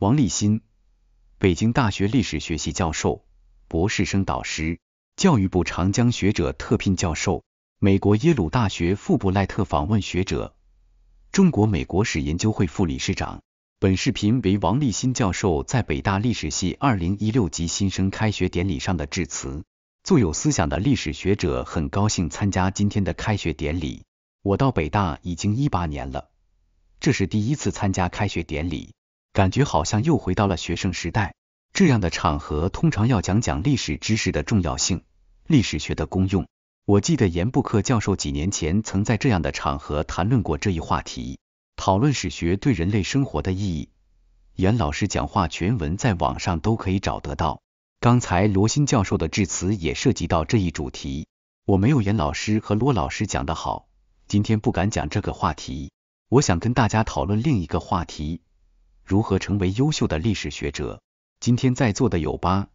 王立新，北京大学历史学系教授、博士生导师，教育部长江学者特聘教授，美国耶鲁大学富布赖特访问学者，中国美国史研究会副理事长。本视频为王立新教授在北大历史系二零一六级新生开学典礼上的致辞。做有思想的历史学者，很高兴参加今天的开学典礼。我到北大已经一八年了，这是第一次参加开学典礼。感觉好像又回到了学生时代。这样的场合通常要讲讲历史知识的重要性、历史学的功用。我记得严布克教授几年前曾在这样的场合谈论过这一话题，讨论史学对人类生活的意义。严老师讲话全文在网上都可以找得到。刚才罗新教授的致辞也涉及到这一主题。我没有严老师和罗老师讲得好，今天不敢讲这个话题。我想跟大家讨论另一个话题。如何成为优秀的历史学者？今天在座的有八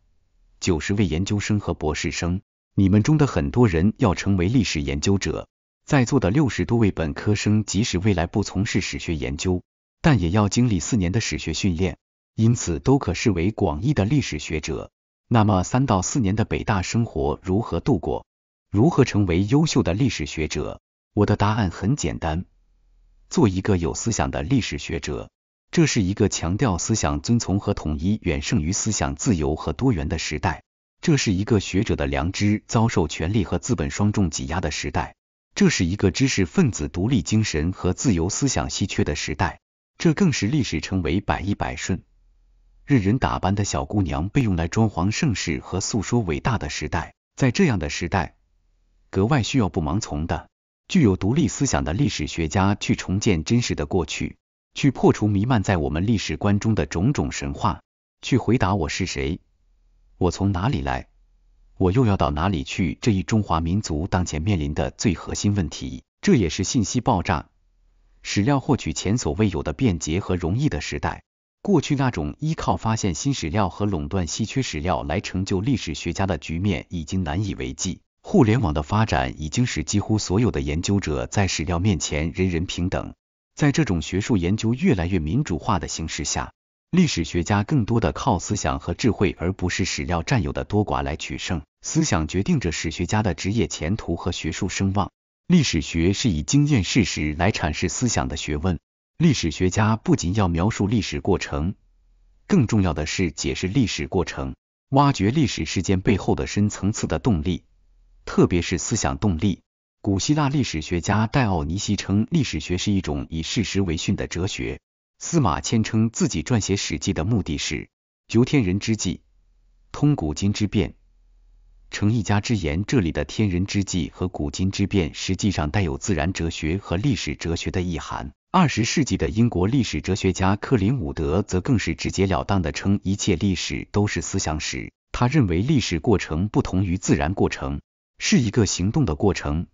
九十位研究生和博士生，你们中的很多人要成为历史研究者。在座的六十多位本科生，即使未来不从事史学研究，但也要经历四年的史学训练，因此都可视为广义的历史学者。那么，三到四年的北大生活如何度过？如何成为优秀的历史学者？我的答案很简单：做一个有思想的历史学者。这是一个强调思想遵从和统一远胜于思想自由和多元的时代，这是一个学者的良知遭受权力和资本双重挤压的时代，这是一个知识分子独立精神和自由思想稀缺的时代，这更是历史成为百依百顺、任人打扮的小姑娘被用来装潢盛世和诉说伟大的时代。在这样的时代，格外需要不盲从的、具有独立思想的历史学家去重建真实的过去。去破除弥漫在我们历史观中的种种神话，去回答我是谁，我从哪里来，我又要到哪里去这一中华民族当前面临的最核心问题。这也是信息爆炸、史料获取前所未有的便捷和容易的时代。过去那种依靠发现新史料和垄断稀缺史料来成就历史学家的局面已经难以为继。互联网的发展已经使几乎所有的研究者在史料面前人人平等。在这种学术研究越来越民主化的形势下，历史学家更多的靠思想和智慧，而不是史料占有的多寡来取胜。思想决定着史学家的职业前途和学术声望。历史学是以经验事实来阐释思想的学问。历史学家不仅要描述历史过程，更重要的是解释历史过程，挖掘历史事件背后的深层次的动力，特别是思想动力。古希腊历史学家戴奥尼西称，历史学是一种以事实为训的哲学。司马迁称自己撰写史记的目的是究天人之际，通古今之变，成一家之言。这里的天人之际和古今之变，实际上带有自然哲学和历史哲学的意涵。二十世纪的英国历史哲学家克林伍德则更是直截了当地称，一切历史都是思想史。他认为历史过程不同于自然过程，是一个行动的过程。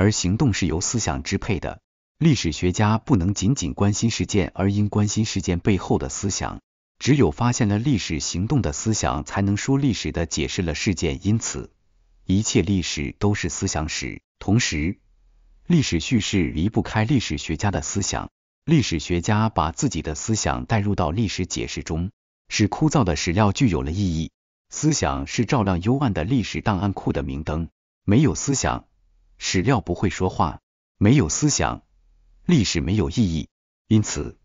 而行动是由思想支配的，历史学家不能仅仅关心事件，而应关心事件背后的思想。只有发现了历史行动的思想，才能说历史的解释了事件。因此，一切历史都是思想史。同时，历史叙事离不开历史学家的思想。历史学家把自己的思想带入到历史解释中，使枯燥的史料具有了意义。思想是照亮幽暗的历史档案库的明灯。没有思想。史料不会说话，没有思想，历史没有意义。因此，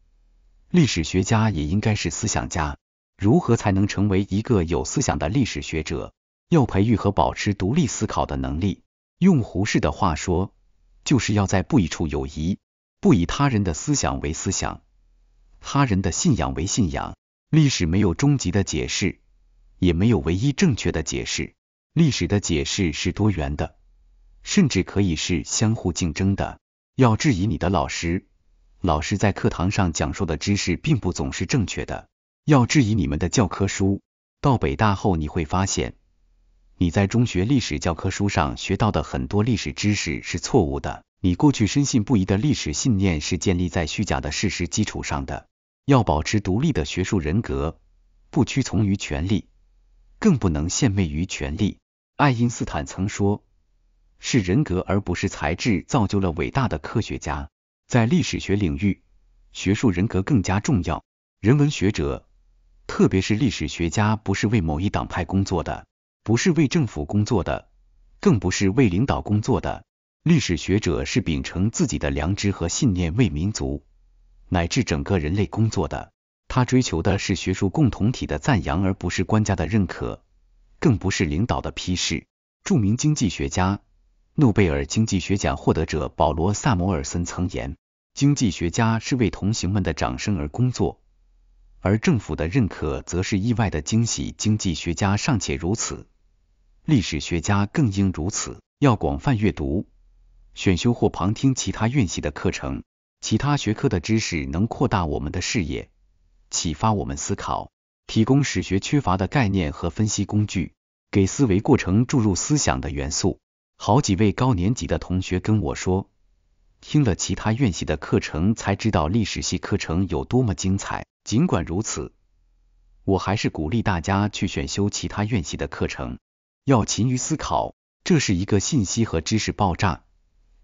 历史学家也应该是思想家。如何才能成为一个有思想的历史学者？要培育和保持独立思考的能力。用胡适的话说，就是要在不一处有疑，不以他人的思想为思想，他人的信仰为信仰。历史没有终极的解释，也没有唯一正确的解释。历史的解释是多元的。甚至可以是相互竞争的。要质疑你的老师，老师在课堂上讲授的知识并不总是正确的。要质疑你们的教科书。到北大后，你会发现，你在中学历史教科书上学到的很多历史知识是错误的。你过去深信不疑的历史信念是建立在虚假的事实基础上的。要保持独立的学术人格，不屈从于权力，更不能献媚于权力。爱因斯坦曾说。是人格而不是才智造就了伟大的科学家。在历史学领域，学术人格更加重要。人文学者，特别是历史学家，不是为某一党派工作的，不是为政府工作的，更不是为领导工作的。历史学者是秉承自己的良知和信念，为民族乃至整个人类工作的。他追求的是学术共同体的赞扬，而不是官家的认可，更不是领导的批示。著名经济学家。诺贝尔经济学奖获得者保罗·萨摩尔森曾言：“经济学家是为同行们的掌声而工作，而政府的认可则是意外的惊喜。”经济学家尚且如此，历史学家更应如此。要广泛阅读，选修或旁听其他院系的课程，其他学科的知识能扩大我们的视野，启发我们思考，提供史学缺乏的概念和分析工具，给思维过程注入思想的元素。好几位高年级的同学跟我说，听了其他院系的课程，才知道历史系课程有多么精彩。尽管如此，我还是鼓励大家去选修其他院系的课程，要勤于思考。这是一个信息和知识爆炸、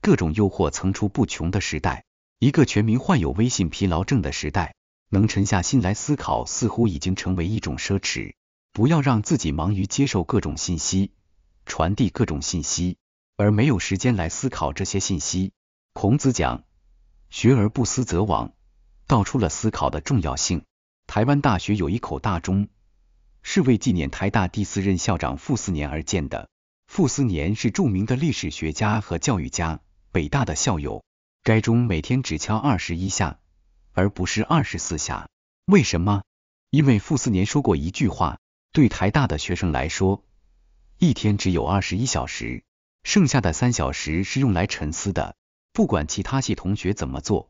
各种诱惑层出不穷的时代，一个全民患有微信疲劳症的时代，能沉下心来思考，似乎已经成为一种奢侈。不要让自己忙于接受各种信息，传递各种信息。而没有时间来思考这些信息。孔子讲“学而不思则罔”，道出了思考的重要性。台湾大学有一口大钟，是为纪念台大第四任校长傅斯年而建的。傅斯年是著名的历史学家和教育家，北大的校友。该钟每天只敲二十一下，而不是二十四下。为什么？因为傅斯年说过一句话：“对台大的学生来说，一天只有二十一小时。”剩下的三小时是用来沉思的。不管其他系同学怎么做，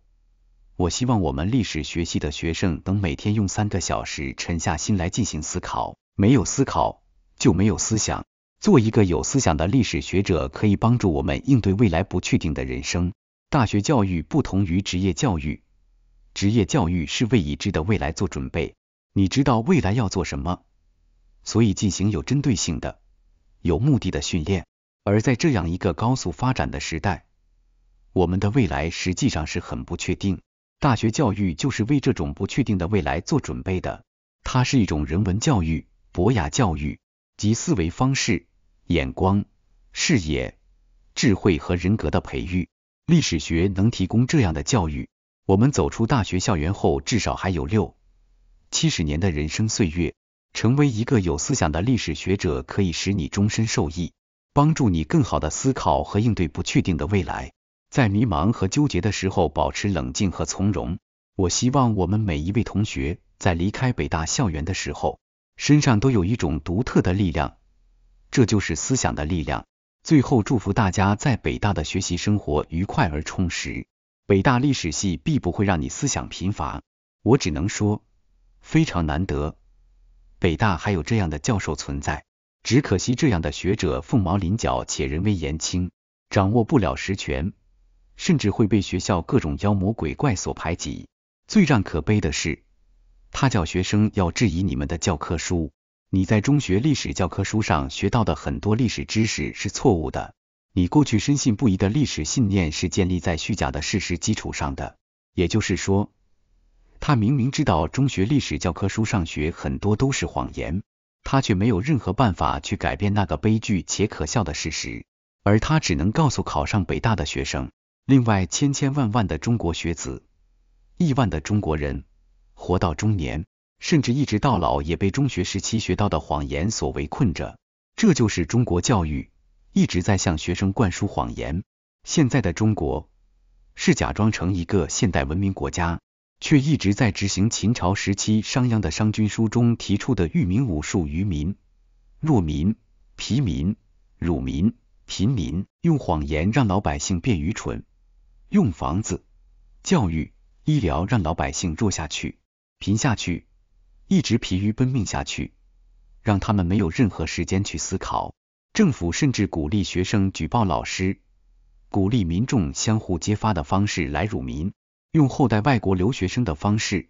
我希望我们历史学系的学生能每天用三个小时沉下心来进行思考。没有思考就没有思想。做一个有思想的历史学者，可以帮助我们应对未来不确定的人生。大学教育不同于职业教育，职业教育是为已知的未来做准备。你知道未来要做什么，所以进行有针对性的、有目的的训练。而在这样一个高速发展的时代，我们的未来实际上是很不确定。大学教育就是为这种不确定的未来做准备的，它是一种人文教育、博雅教育及思维方式、眼光、视野、智慧和人格的培育。历史学能提供这样的教育。我们走出大学校园后，至少还有六、七十年的人生岁月。成为一个有思想的历史学者，可以使你终身受益。帮助你更好的思考和应对不确定的未来，在迷茫和纠结的时候保持冷静和从容。我希望我们每一位同学在离开北大校园的时候，身上都有一种独特的力量，这就是思想的力量。最后，祝福大家在北大的学习生活愉快而充实。北大历史系必不会让你思想贫乏，我只能说非常难得，北大还有这样的教授存在。只可惜，这样的学者凤毛麟角，且人微言轻，掌握不了实权，甚至会被学校各种妖魔鬼怪所排挤。最让可悲的是，他叫学生要质疑你们的教科书。你在中学历史教科书上学到的很多历史知识是错误的，你过去深信不疑的历史信念是建立在虚假的事实基础上的。也就是说，他明明知道中学历史教科书上学很多都是谎言。他却没有任何办法去改变那个悲剧且可笑的事实，而他只能告诉考上北大的学生，另外千千万万的中国学子，亿万的中国人，活到中年，甚至一直到老，也被中学时期学到的谎言所围困着。这就是中国教育一直在向学生灌输谎言。现在的中国是假装成一个现代文明国家。却一直在执行秦朝时期商鞅的《商君书》中提出的“愚民五术”：于民、弱民、疲民、辱民、贫民。用谎言让老百姓变愚蠢，用房子、教育、医疗让老百姓弱下去、贫下去，一直疲于奔命下去，让他们没有任何时间去思考。政府甚至鼓励学生举报老师，鼓励民众相互揭发的方式来辱民。用后代外国留学生的方式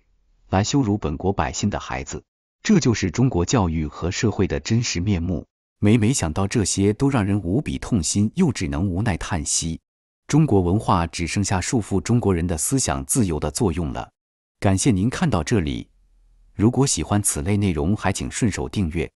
来羞辱本国百姓的孩子，这就是中国教育和社会的真实面目。每每想到这些都让人无比痛心，又只能无奈叹息。中国文化只剩下束缚中国人的思想自由的作用了。感谢您看到这里，如果喜欢此类内容，还请顺手订阅。